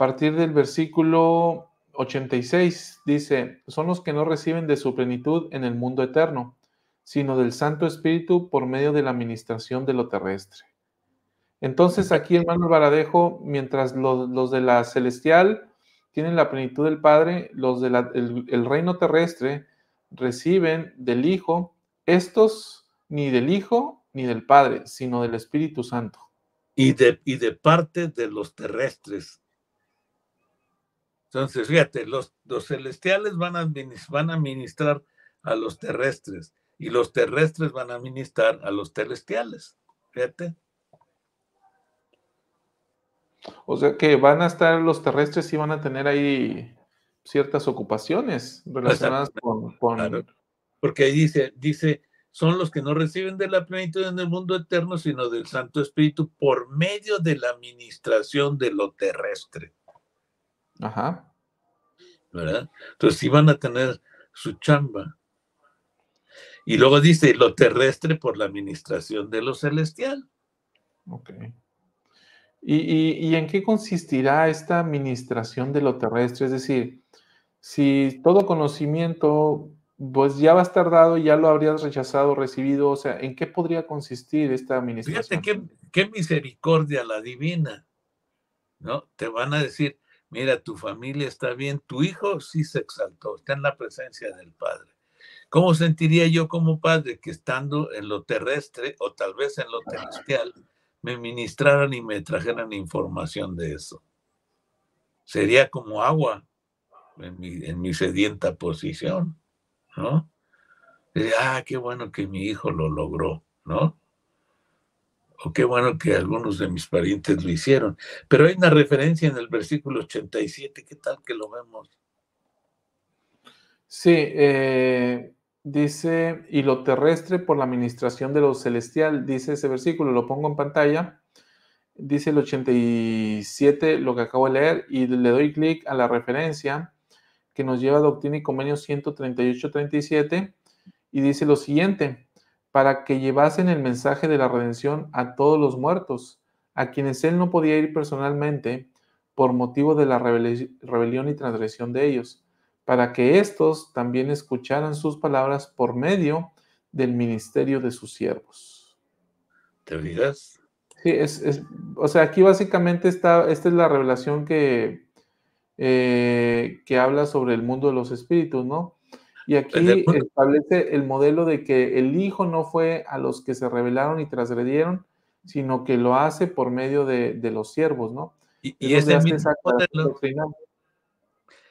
partir del versículo 86 dice, son los que no reciben de su plenitud en el mundo eterno, sino del Santo Espíritu por medio de la administración de lo terrestre. Entonces aquí, hermano Baradejo, mientras los, de la celestial tienen la plenitud del Padre, los del el reino terrestre reciben del Hijo, estos ni del Hijo ni del Padre, sino del Espíritu Santo. Y de, y de parte de los terrestres, entonces, fíjate, los, los celestiales van a, van a ministrar a los terrestres y los terrestres van a administrar a los celestiales. Fíjate. O sea que van a estar los terrestres y van a tener ahí ciertas ocupaciones relacionadas con, Porque ahí dice, dice, son los que no reciben de la plenitud en el mundo eterno, sino del Santo Espíritu por medio de la administración de lo terrestre. Ajá. ¿Verdad? Entonces van a tener su chamba. Y luego dice, lo terrestre por la administración de lo celestial. Ok. ¿Y, en qué consistirá esta administración de lo terrestre? Es decir, si todo conocimiento, pues ya va a estar dado, ya lo habrías rechazado, recibido, o sea, ¿en qué podría consistir esta administración? Fíjate qué, qué misericordia la divina, ¿no? Te van a decir, mira, tu familia está bien, tu hijo sí se exaltó, está en la presencia del Padre. ¿Cómo sentiría yo como padre que estando en lo terrestre o tal vez en lo celestial me ministraran y me trajeran información de eso? Sería como agua en mi, sedienta posición, ¿no? Eh, ah, qué bueno que mi hijo lo logró, ¿no? o oh, qué bueno que algunos de mis parientes lo hicieron. Pero hay una referencia en el versículo 87, ¿qué tal que lo vemos? Sí, eh, dice, y lo terrestre por la administración de lo celestial, dice ese versículo, lo pongo en pantalla, dice el 87, lo que acabo de leer, y le doy clic a la referencia que nos lleva a Doctrina y Convenio 138-37, y dice lo siguiente, para que llevasen el mensaje de la redención a todos los muertos, a quienes él no podía ir personalmente por motivo de la rebelión y transgresión de ellos, para que éstos también escucharan sus palabras por medio del ministerio de sus siervos. ¿Te olvidas? Sí, es, o sea, aquí básicamente está, esta es la revelación que, eh, que habla sobre el mundo de los espíritus, ¿no? Y aquí establece el modelo de que el Hijo no fue a los que se rebelaron y trasgredieron, sino que lo hace por medio de, los siervos, ¿no? Y, ese mismo modelo,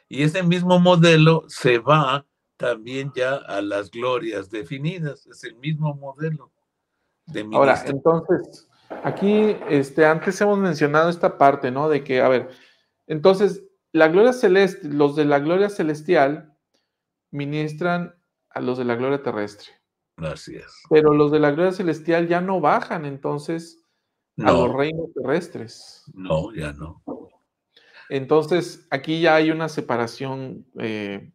y ese mismo modelo se va también ya a las glorias definidas, es el mismo modelo. De Ahora, entonces, aquí este, antes hemos mencionado esta parte, ¿no? De que, a ver, entonces, la gloria celeste, los de la gloria celestial ministran a los de la gloria terrestre. Gracias. Pero los de la gloria celestial ya no bajan entonces a los reinos terrestres. No, ya no. Entonces, aquí ya hay una separación eh,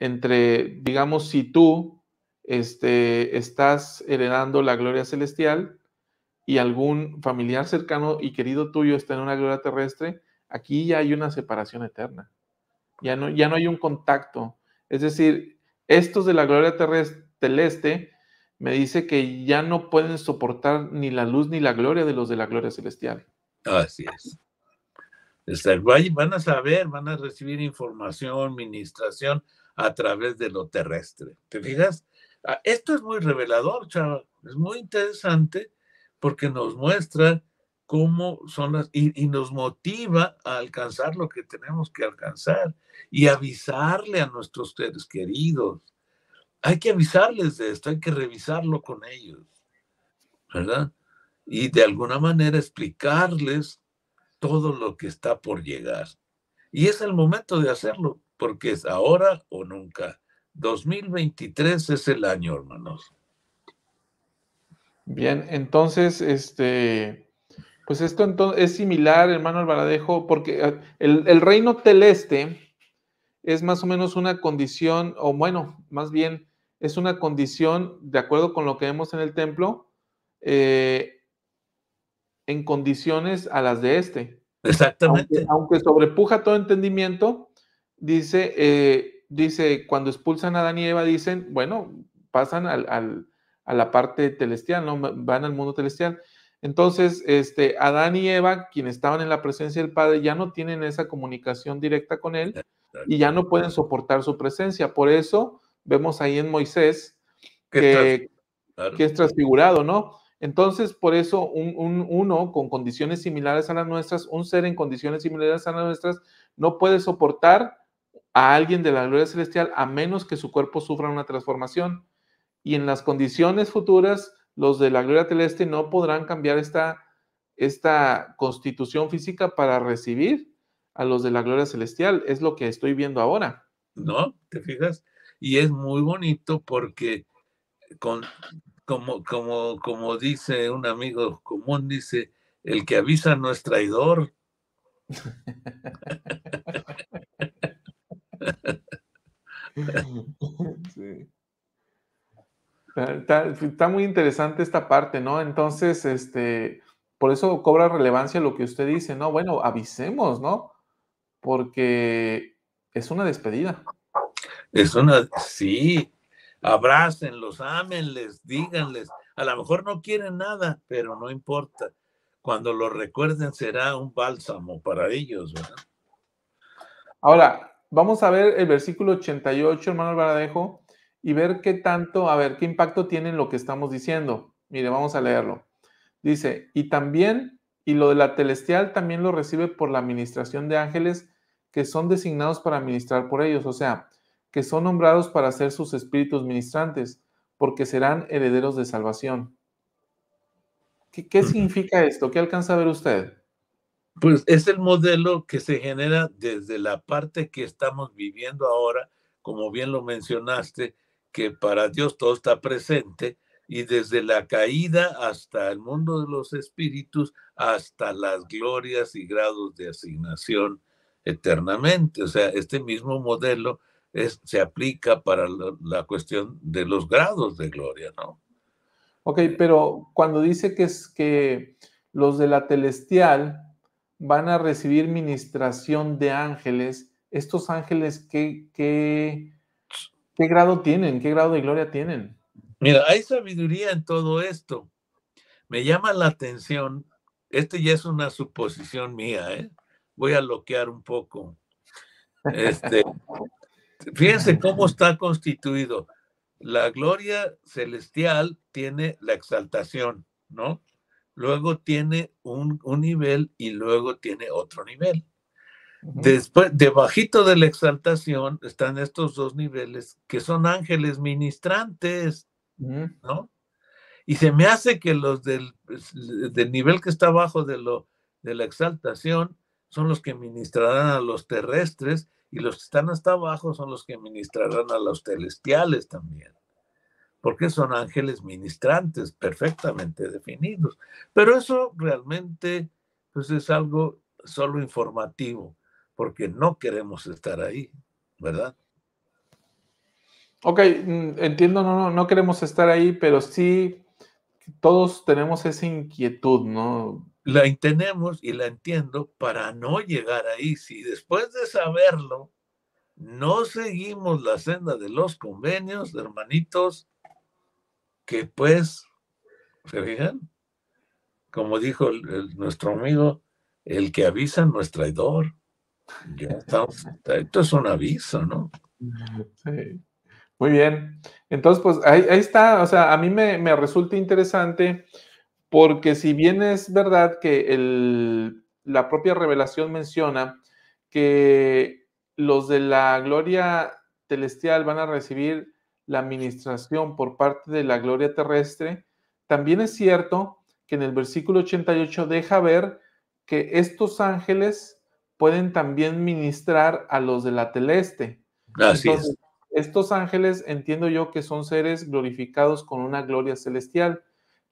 entre, digamos, si tú este, estás heredando la gloria celestial y algún familiar cercano y querido tuyo está en una gloria terrestre, aquí ya hay una separación eterna. Ya no, ya no hay un contacto es decir, estos de la gloria celeste me dice que ya no pueden soportar ni la luz ni la gloria de los de la gloria celestial. Así es. Este, van a saber, van a recibir información, ministración a través de lo terrestre. ¿Te fijas? Ah, esto es muy revelador, chaval. Es muy interesante porque nos muestra cómo son las, y, nos motiva a alcanzar lo que tenemos que alcanzar y avisarle a nuestros seres queridos. Hay que avisarles de esto, hay que revisarlo con ellos, ¿verdad? Y de alguna manera explicarles todo lo que está por llegar. Y es el momento de hacerlo, porque es ahora o nunca. 2023 es el año, hermanos. Bien, entonces, este, pues esto entonces es similar, hermano Alvaradejo, porque eh, el, reino celeste es más o menos una condición, o bueno, más bien es una condición, de acuerdo con lo que vemos en el templo, eh, en condiciones a las de este. Exactamente. Aunque, sobrepuja todo entendimiento, dice, eh, dice, cuando expulsan a Adán dicen, bueno, pasan a la parte celestial, ¿no? Van al mundo celestial. Entonces, este, Adán y Eva, quienes estaban en la presencia del Padre, ya no tienen esa comunicación directa con Él y ya no pueden soportar su presencia. Por eso vemos ahí en Moisés que, es transfigurado, ¿no? Entonces, por eso un, uno con condiciones similares a las nuestras, un ser en condiciones similares a las nuestras, no puede soportar a alguien de la gloria celestial a menos que su cuerpo sufra una transformación. Y en las condiciones futuras, los de la gloria celeste no podrán cambiar esta, esta constitución física para recibir a los de la gloria celestial. Es lo que estoy viendo ahora. ¿No? ¿Te fijas? Y es muy bonito porque, con, como, como, como dice un amigo común, dice, el que avisa no es traidor. Ah, pues, está, muy interesante esta parte, ¿no? Entonces, este, por eso cobra relevancia lo que usted dice, ¿no? Bueno, avisemos, ¿no? Porque es una despedida. Es una, sí, abrácenlos, amenles, díganles. A lo mejor no quieren nada, pero no importa. Cuando lo recuerden será un bálsamo para ellos, ¿verdad? Ahora, vamos a ver el versículo 88, hermano Alvaradejo y ver qué tanto, a ver, qué impacto tiene lo que estamos diciendo. Mire, vamos a leerlo. Dice, y también, y lo de la celestial también lo recibe por la administración de ángeles que son designados para ministrar por ellos, o sea, que son nombrados para ser sus espíritus ministrantes, porque serán herederos de salvación. ¿Qué, qué significa esto? ¿Qué alcanza a ver usted? Pues es el modelo que se genera desde la parte que estamos viviendo ahora, como bien lo mencionaste, que para Dios todo está presente y desde la caída hasta el mundo de los espíritus, hasta las glorias y grados de asignación eternamente. O sea, este mismo modelo se aplica para la, cuestión de los grados de gloria, ¿no? Ok, eh. pero cuando dice que que los de la celestial van a recibir ministración de ángeles, estos ángeles, ¿qué, qué, ¿Qué grado tienen? ¿Qué grado de gloria tienen? Mira, hay sabiduría en todo esto. Me llama la atención, esto ya es una suposición mía, ¿eh? voy a bloquear un poco. Este, fíjense cómo está constituido. La gloria celestial tiene la exaltación, ¿no? Luego tiene un nivel y luego tiene otro nivel. Después, debajito de la exaltación, están estos dos niveles que son ángeles ministrantes, ¿no? Y se me hace que los del, pues, del nivel que está abajo de, lo, de la exaltación son los que ministrarán a los terrestres y los que están hasta abajo son los que ministrarán a los celestiales también, porque son ángeles ministrantes perfectamente definidos. Pero eso realmente pues es algo solo informativo porque no queremos estar ahí, ¿verdad? Ok, mm, entiendo, no, no queremos estar ahí, pero sí todos tenemos esa inquietud, ¿no? La tenemos y la entiendo para no llegar ahí. Si después de saberlo no seguimos la senda de los convenios, hermanitos, que pues, ¿se fijan? Como dijo nuestro amigo, el que avisa no es traidor esto es un aviso, ¿no? Sí. Muy bien. Entonces, pues ahí, está. O sea, a mí me, resulta interesante porque si bien es verdad que la propia revelación menciona que los de la gloria celestial van a recibir la administración por parte de la gloria terrestre, también es cierto que en el versículo 88 deja ver que estos ángeles pueden también ministrar a los de la teleste. Así Entonces, Estos ángeles entiendo yo que son seres glorificados con una gloria celestial,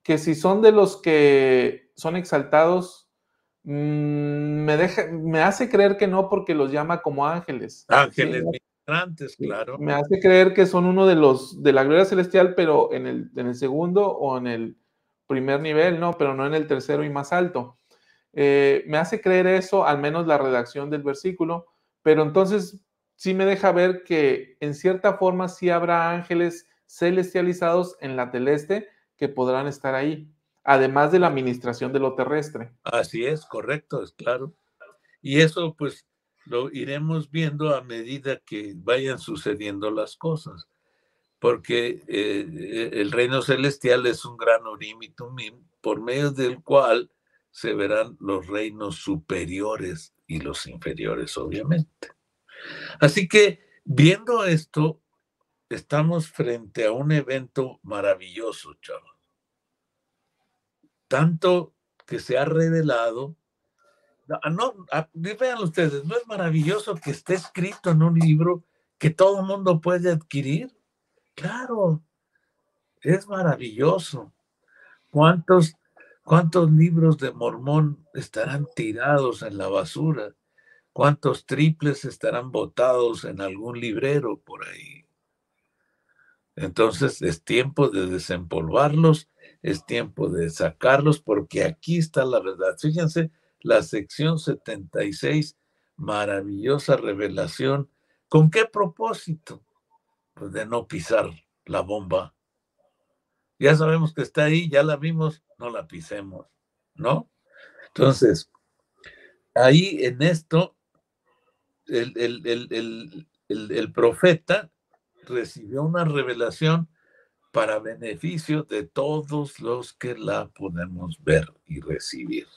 que si son de los que son exaltados, mm, me, deja, me hace creer que no porque los llama como ángeles. Ángeles ministrantes, claro. Me hace creer que son uno de los de la gloria celestial, pero en el, en el segundo o en el primer nivel, no, pero no en el tercero y más alto. Eh, me hace creer eso, al menos la redacción del versículo, pero entonces sí me deja ver que en cierta forma sí habrá ángeles celestializados en la teleste que podrán estar ahí, además de la administración de lo terrestre. Así es, correcto, es claro. Y eso pues lo iremos viendo a medida que vayan sucediendo las cosas, porque eh, e, el reino celestial es un gran orim por medio del cual se verán los reinos superiores y los inferiores, obviamente. Así que, viendo esto, estamos frente a un evento maravilloso, chavos. Tanto que se ha revelado. No, ah, no, ah, vean ustedes, ¿no es maravilloso que esté escrito en un libro que todo el mundo puede adquirir? Claro, es maravilloso. ¿Cuántos ¿Cuántos libros de Mormón estarán tirados en la basura? ¿Cuántos triples estarán botados en algún librero por ahí? Entonces es tiempo de desempolvarlos, es tiempo de sacarlos, porque aquí está la verdad. Fíjense, la sección 76, maravillosa revelación. ¿Con qué propósito? Pues de no pisar la bomba. Ya sabemos que está ahí, ya la vimos, no la pisemos, ¿no? Entonces, ahí en esto, el, el, el profeta recibió una revelación para beneficio de todos los que la podemos ver y recibir.